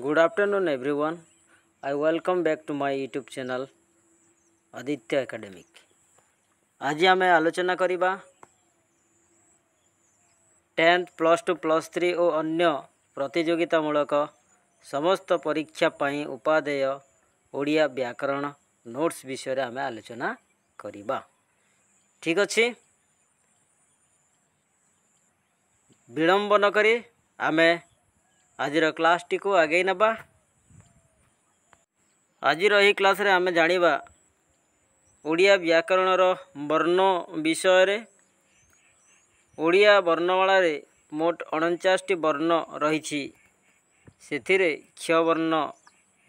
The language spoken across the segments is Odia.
good afternoon everyone I welcome back to my YouTube channel Aditya Academic आज आम आलोचना करवा tenth plus two plus three और अन्य प्रतिजोगितामूलक समस्त परीक्षा पाई उपादेय ओडिया व्याकरण नोट्स विषय आम आलोचना करवा ठीक अच्छे विलंब नक आमें ଆଜିର କ୍ଲାସ୍ଟିକୁ ଆଗେଇ ନେବା ଆଜିର ଏହି କ୍ଲାସ୍ରେ ଆମେ ଜାଣିବା ଓଡ଼ିଆ ବ୍ୟାକରଣର ବର୍ଣ୍ଣ ବିଷୟରେ ଓଡ଼ିଆ ବର୍ଣ୍ଣମାଳାରେ ମୋଟ ଅଣଚାଶଟି ବର୍ଣ୍ଣ ରହିଛି ସେଥିରେ କ୍ଷବର୍ଣ୍ଣ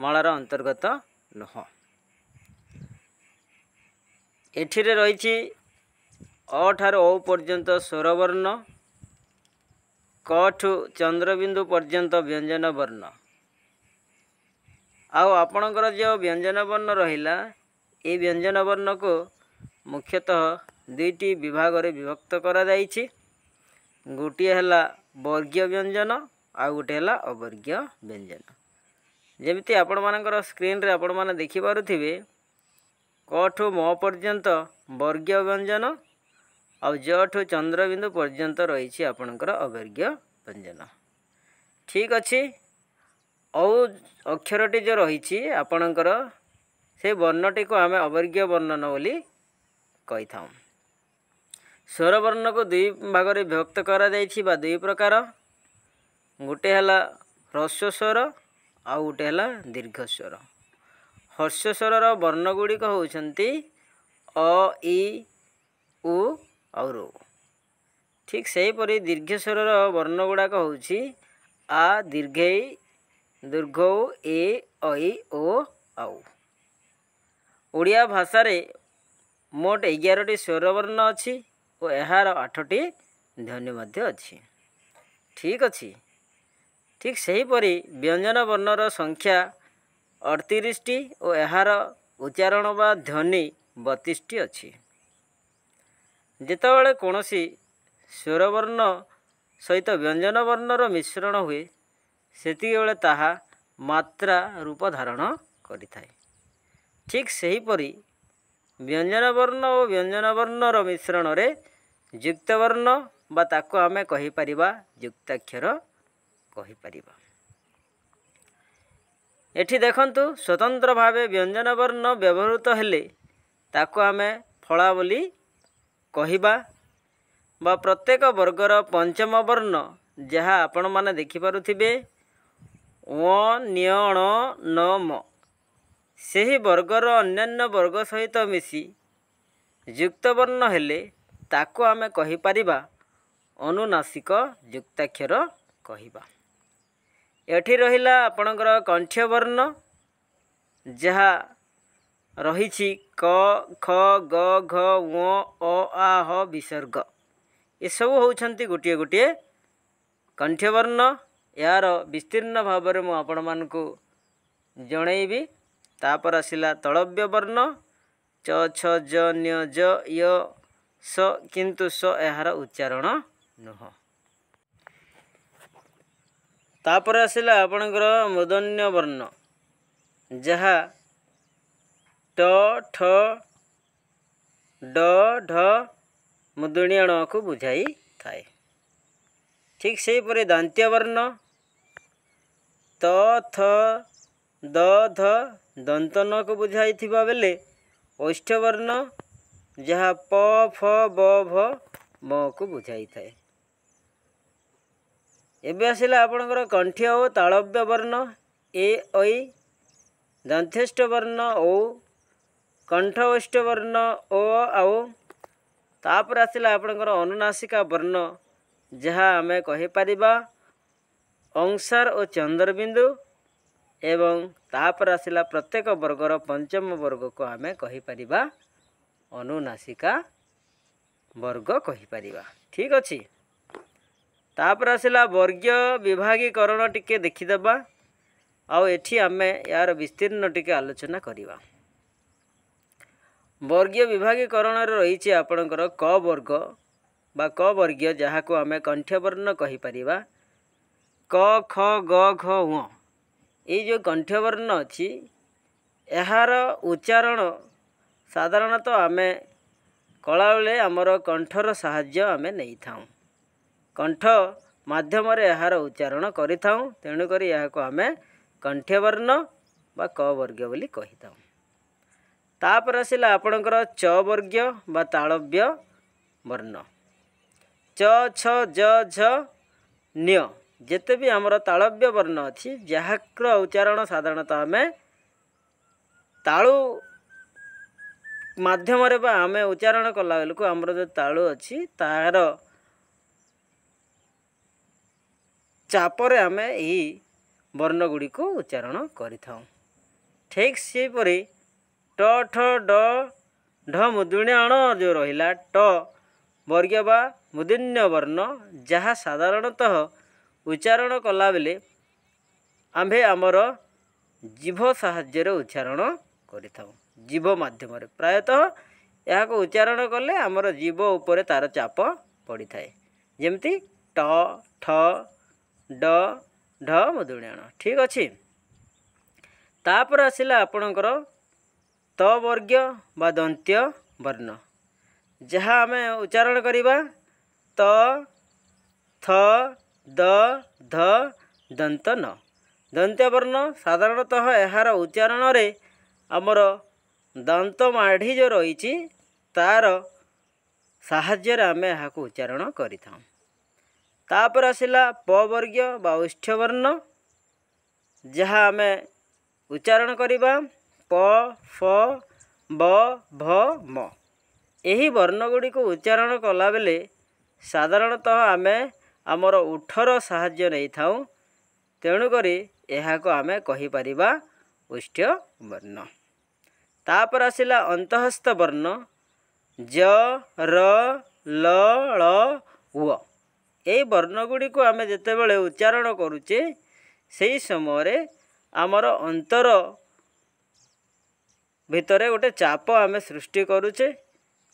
ମାଳାର ଅନ୍ତର୍ଗତ ନୁହଁ ଏଥିରେ ରହିଛି ଅଠାରୁ ଓ ପର୍ଯ୍ୟନ୍ତ ସ୍ୱରବର୍ଣ୍ଣ କଠୁ ଚନ୍ଦ୍ରବିନ୍ଦୁ ପର୍ଯ୍ୟନ୍ତ ବ୍ୟଞ୍ଜନ ବର୍ଣ୍ଣ ଆଉ ଆପଣଙ୍କର ଯେଉଁ ବ୍ୟଞ୍ଜନ ବର୍ଣ୍ଣ ରହିଲା ଏ ବ୍ୟଞ୍ଜନ ବର୍ଣ୍ଣକୁ ମୁଖ୍ୟତଃ ଦୁଇଟି ବିଭାଗରେ ବିଭକ୍ତ କରାଯାଇଛି ଗୋଟିଏ ହେଲା ବର୍ଗୀୟ ବ୍ୟଞ୍ଜନ ଆଉ ଗୋଟିଏ ହେଲା ଅବର୍ଗୀୟ ବ୍ୟଞ୍ଜନ ଯେମିତି ଆପଣମାନଙ୍କର ସ୍କ୍ରିନ୍ରେ ଆପଣମାନେ ଦେଖିପାରୁଥିବେ କଠୁ ମ ପର୍ଯ୍ୟନ୍ତ ବର୍ଗୀୟ ବ୍ୟଞ୍ଜନ ଆଉ ଯଠୁ ଚନ୍ଦ୍ରବିନ୍ଦୁ ପର୍ଯ୍ୟନ୍ତ ରହିଛି ଆପଣଙ୍କର ଅବର୍ଗୀୟ ବ୍ୟଞ୍ଜନ ଠିକ୍ ଅଛି ଆଉ ଅକ୍ଷରଟି ଯେଉଁ ରହିଛି ଆପଣଙ୍କର ସେ ବର୍ଣ୍ଣଟିକୁ ଆମେ ଅବର୍ଗୀୟ ବର୍ଣ୍ଣନ ବୋଲି କହିଥାଉ ସ୍ୱରବର୍ଣ୍ଣକୁ ଦୁଇ ଭାଗରେ ବିଭକ୍ତ କରାଯାଇଛି ବା ଦୁଇ ପ୍ରକାର ଗୋଟେ ହେଲା ହ୍ରସ୍ୱ ସ୍ୱର ଆଉ ଗୋଟେ ହେଲା ଦୀର୍ଘସ୍ୱର ହ୍ରସ୍ୱ ସ୍ୱରର ବର୍ଣ୍ଣଗୁଡ଼ିକ ହେଉଛନ୍ତି ଅ ଇ ଉ ଆଉ ରୋ ଠିକ୍ ସେହିପରି ଦୀର୍ଘ ସ୍ୱରର ବର୍ଣ୍ଣ ଗୁଡ଼ାକ ହେଉଛି ଆ ଦୀର୍ଘୈ ଦୀର୍ଘଉ ଏ ଐ ଓ ଆଉ ଓଡ଼ିଆ ଭାଷାରେ ମୋଟ ଏଗାରଟି ସ୍ୱର ବର୍ଣ୍ଣ ଅଛି ଓ ଏହାର ଆଠଟି ଧ୍ୱନି ମଧ୍ୟ ଅଛି ଠିକ୍ ଅଛି ଠିକ୍ ସେହିପରି ବ୍ୟଞ୍ଜନ ବର୍ଣ୍ଣର ସଂଖ୍ୟା ଅଠତିରିଶଟି ଓ ଏହାର ଉଚ୍ଚାରଣ ବା ଧ୍ୱନି ବତିଶଟି ଅଛି ଯେତେବେଳେ କୌଣସି ସ୍ୱରବର୍ଣ୍ଣ ସହିତ ବ୍ୟଞ୍ଜନ ବର୍ଣ୍ଣର ମିଶ୍ରଣ ହୁଏ ସେତିକିବେଳେ ତାହା ମାତ୍ରା ରୂପ ଧାରଣ କରିଥାଏ ଠିକ୍ ସେହିପରି ବ୍ୟଞ୍ଜନ ବର୍ଣ୍ଣ ଓ ବ୍ୟଞ୍ଜନ ବର୍ଣ୍ଣର ମିଶ୍ରଣରେ ଯୁକ୍ତବର୍ଣ୍ଣ ବା ତାକୁ ଆମେ କହିପାରିବା ଯୁକ୍ତାକ୍ଷର କହିପାରିବା ଏଠି ଦେଖନ୍ତୁ ସ୍ୱତନ୍ତ୍ର ଭାବେ ବ୍ୟଞ୍ଜନ ବର୍ଣ୍ଣ ବ୍ୟବହୃତ ହେଲେ ତାକୁ ଆମେ ଫଳା ବୋଲି କହିବା ବା ପ୍ରତ୍ୟେକ ବର୍ଗର ପଞ୍ଚମ ବର୍ଣ୍ଣ ଯାହା ଆପଣମାନେ ଦେଖିପାରୁଥିବେ ଅନିୟଣ ନମ ସେହି ବର୍ଗର ଅନ୍ୟାନ୍ୟ ବର୍ଗ ସହିତ ମିଶି ଯୁକ୍ତବର୍ଣ୍ଣ ହେଲେ ତାକୁ ଆମେ କହିପାରିବା ଅନୁନାସିକ ଯୁକ୍ତାକ୍ଷର କହିବା ଏଠି ରହିଲା ଆପଣଙ୍କର କଣ୍ଠ୍ୟବର୍ଣ୍ଣ ଯାହା ରହିଛି କ ଖ ଗ ଘ ଓ ଅ ଆ ହ ବିସର୍ଗ ଏସବୁ ହେଉଛନ୍ତି ଗୋଟିଏ ଗୋଟିଏ କଣ୍ଠ୍ୟବର୍ଣ୍ଣ ଏହାର ବିସ୍ତୀର୍ଣ୍ଣ ଭାବରେ ମୁଁ ଆପଣମାନଙ୍କୁ ଜଣେଇବି ତାପରେ ଆସିଲା ତଳବ୍ୟ ବର୍ଣ୍ଣ ଚ ଛ ଜ ଞ ଜ ୟ ସ କିନ୍ତୁ ସ ଏହାର ଉଚ୍ଚାରଣ ନୁହଁ ତାପରେ ଆସିଲା ଆପଣଙ୍କର ମୃଦନ୍ୟ ବର୍ଣ୍ଣ ଯାହା ଟ ଠ ଡ ଢ ମୁଦୁଣିଆଣକୁ ବୁଝାଇଥାଏ ଠିକ୍ ସେହିପରି ଦାନ୍ତ୍ୟ ବର୍ଣ୍ଣ ତ ଥ ଦ ଧ ଦନ୍ତନକୁ ବୁଝାଇଥିବା ବେଳେ ଐଷ୍ଠବର୍ଣ୍ଣ ଯାହା ପ ଫ ବ ଭ ମକୁ ବୁଝାଇଥାଏ ଏବେ ଆସିଲା ଆପଣଙ୍କର କଣ୍ଠ ଓ ତାଳବ୍ୟ ବର୍ଣ୍ଣ ଏ ଐ ଦାନ୍ଥେଷ୍ଟ ବର୍ଣ୍ଣ ଓ କଣ୍ଠ ବର୍ଣ୍ଣ ଓ ଆଉ ତାପରେ ଆସିଲା ଆପଣଙ୍କର ଅନୁନାସିକା ବର୍ଣ୍ଣ ଯାହା ଆମେ କହିପାରିବା ଅଂଶାର ଓ ଚନ୍ଦ୍ରବିନ୍ଦୁ ଏବଂ ତାପରେ ଆସିଲା ପ୍ରତ୍ୟେକ ବର୍ଗର ପଞ୍ଚମ ବର୍ଗକୁ ଆମେ କହିପାରିବା ଅନୁନାସିକା ବର୍ଗ କହିପାରିବା ଠିକ୍ ଅଛି ତାପରେ ଆସିଲା ବର୍ଗୀୟ ବିଭାଗୀକରଣ ଟିକେ ଦେଖିଦେବା ଆଉ ଏଠି ଆମେ ଏହାର ବିସ୍ତୀର୍ଣ୍ଣ ଟିକେ ଆଲୋଚନା କରିବା ବର୍ଗୀୟ ବିଭାଗୀକରଣରେ ରହିଛି ଆପଣଙ୍କର କ ବର୍ଗ ବା କ ବର୍ଗୀୟ ଯାହାକୁ ଆମେ କଣ୍ଠ୍ୟବର୍ଣ୍ଣ କହିପାରିବା କ ଖ ଗ ଘ ଉଅ ଏଇ ଯେଉଁ କଣ୍ଠ୍ୟବର୍ଣ୍ଣ ଅଛି ଏହାର ଉଚ୍ଚାରଣ ସାଧାରଣତଃ ଆମେ କଳାବେଳେ ଆମର କଣ୍ଠର ସାହାଯ୍ୟ ଆମେ ନେଇଥାଉଁ କଣ୍ଠ ମାଧ୍ୟମରେ ଏହାର ଉଚ୍ଚାରଣ କରିଥାଉଁ ତେଣୁକରି ଏହାକୁ ଆମେ କଣ୍ଠ୍ୟବର୍ଣ୍ଣ ବା କ ବର୍ଗୀୟ ବୋଲି କହିଥାଉଁ ତାପରେ ଆସିଲା ଆପଣଙ୍କର ଚ ବର୍ଗୀୟ ବା ତାଳବ୍ୟ ବର୍ଣ୍ଣ ଚ ଛ ଜ ଝ ନିୟ ଯେତେ ବି ଆମର ତାଳବ୍ୟ ବର୍ଣ୍ଣ ଅଛି ଯାହାର ଉଚ୍ଚାରଣ ସାଧାରଣତଃ ଆମେ ତାଳୁ ମାଧ୍ୟମରେ ବା ଆମେ ଉଚ୍ଚାରଣ କଲାବେଳକୁ ଆମର ଯେଉଁ ତାଳୁ ଅଛି ତାହାର ଚାପରେ ଆମେ ଏହି ବର୍ଣ୍ଣ ଗୁଡ଼ିକୁ ଉଚ୍ଚାରଣ କରିଥାଉ ଠିକ୍ ସେହିପରି ଟ ଢ ମୁଦୁଣିଆ ଅଣ ଯେଉଁ ରହିଲା ଟ ବର୍ଗୀୟ ବା ମୁଦିନ୍ୟ ବର୍ଣ୍ଣ ଯାହା ସାଧାରଣତଃ ଉଚ୍ଚାରଣ କଲାବେଳେ ଆମ୍ଭେ ଆମର ଜିଭ ସାହାଯ୍ୟରେ ଉଚ୍ଚାରଣ କରିଥାଉ ଜୀବ ମାଧ୍ୟମରେ ପ୍ରାୟତଃ ଏହାକୁ ଉଚ୍ଚାରଣ କଲେ ଆମର ଜୀବ ଉପରେ ତା'ର ଚାପ ପଡ଼ିଥାଏ ଯେମିତି ଟ ଠ ଡ ଢ ମୁଦୁଣିଆଣ ଠିକ୍ ଅଛି ତାପରେ ଆସିଲା ଆପଣଙ୍କର ତ ବର୍ଗ ବା ଦନ୍ତ୍ୟ ବର୍ଣ୍ଣ ଯାହା ଆମେ ଉଚ୍ଚାରଣ କରିବା ତ ଥ ଦ ଧ ଦନ୍ତ ନ ଦନ୍ତ୍ୟ ବର୍ଣ୍ଣ ସାଧାରଣତଃ ଏହାର ଉଚ୍ଚାରଣରେ ଆମର ଦନ୍ତ ମାଢ଼ି ଯେଉଁ ରହିଛି ତା'ର ସାହାଯ୍ୟରେ ଆମେ ଏହାକୁ ଉଚ୍ଚାରଣ କରିଥାଉ ତାପରେ ଆସିଲା ପ ବର୍ଗ ବା ବର୍ଣ୍ଣ ଯାହା ଆମେ ଉଚ୍ଚାରଣ କରିବା ପ ଭ ମ ଏହି ବର୍ଣ୍ଣଗୁଡ଼ିକୁ ଉଚ୍ଚାରଣ କଲାବେଳେ ସାଧାରଣତଃ ଆମେ ଆମର ଉଠର ସାହାଯ୍ୟ ନେଇଥାଉ ତେଣୁକରି ଏହାକୁ ଆମେ କହିପାରିବା ଉଷ୍ଟ ବର୍ଣ୍ଣ ତାପରେ ଆସିଲା ଅନ୍ତଃସ୍ଥ ବର୍ଣ୍ଣ ଜ ର ଲ ଳ ଉଅ ଏହି ବର୍ଣ୍ଣଗୁଡ଼ିକୁ ଆମେ ଯେତେବେଳେ ଉଚ୍ଚାରଣ କରୁଛେ ସେହି ସମୟରେ ଆମର ଅନ୍ତର ଭିତରେ ଗୋଟେ ଚାପ ଆମେ ସୃଷ୍ଟି କରୁଛେ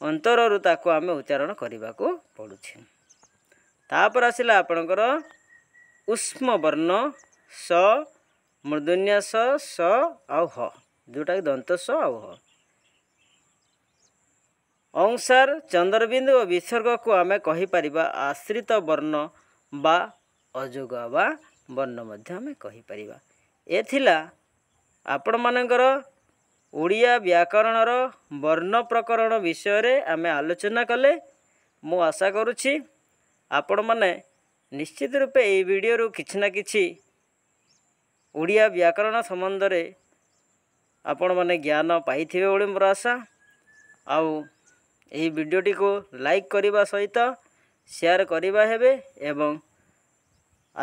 ଅନ୍ତରରୁ ତାକୁ ଆମେ ଉଚ୍ଚାରଣ କରିବାକୁ ପଡ଼ୁଛି ତାପରେ ଆସିଲା ଆପଣଙ୍କର ଉଷ୍ମ ବର୍ଣ୍ଣ ସ ମୃଦୁନ୍ୟା ସ ଆଉ ହ ଯେଉଁଟାକି ଦନ୍ତ ସ ଆଉ ହ ଅଂସାର ଚନ୍ଦ୍ରବିନ୍ଦୁ ଓ ବିସର୍ଗକୁ ଆମେ କହିପାରିବା ଆଶ୍ରିତ ବର୍ଣ୍ଣ ବା ଅଯୋଗ ବା ବର୍ଣ୍ଣ ମଧ୍ୟ ଆମେ କହିପାରିବା ଏ ଥିଲା ଆପଣମାନଙ୍କର ଓଡ଼ିଆ ବ୍ୟାକରଣର ବର୍ଣ୍ଣ ପ୍ରକରଣ ବିଷୟରେ ଆମେ ଆଲୋଚନା କଲେ ମୁଁ ଆଶା କରୁଛି ଆପଣମାନେ ନିଶ୍ଚିତ ରୂପେ ଏହି ଭିଡ଼ିଓରୁ କିଛି ନା କିଛି ଓଡ଼ିଆ ବ୍ୟାକରଣ ସମ୍ବନ୍ଧରେ ଆପଣମାନେ ଜ୍ଞାନ ପାଇଥିବେ ବୋଲି ମୋର ଆଶା ଆଉ ଏହି ଭିଡ଼ିଓଟିକୁ ଲାଇକ୍ କରିବା ସହିତ ସେୟାର କରିବା ହେବେ ଏବଂ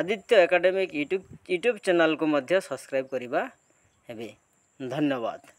ଆଦିତ୍ୟ ଏକାଡେମିକ୍ ୟୁଟ୍ୟୁବ ୟୁଟ୍ୟୁବ ଚ୍ୟାନେଲକୁ ମଧ୍ୟ ସବସ୍କ୍ରାଇବ୍ କରିବା ହେବେ ଧନ୍ୟବାଦ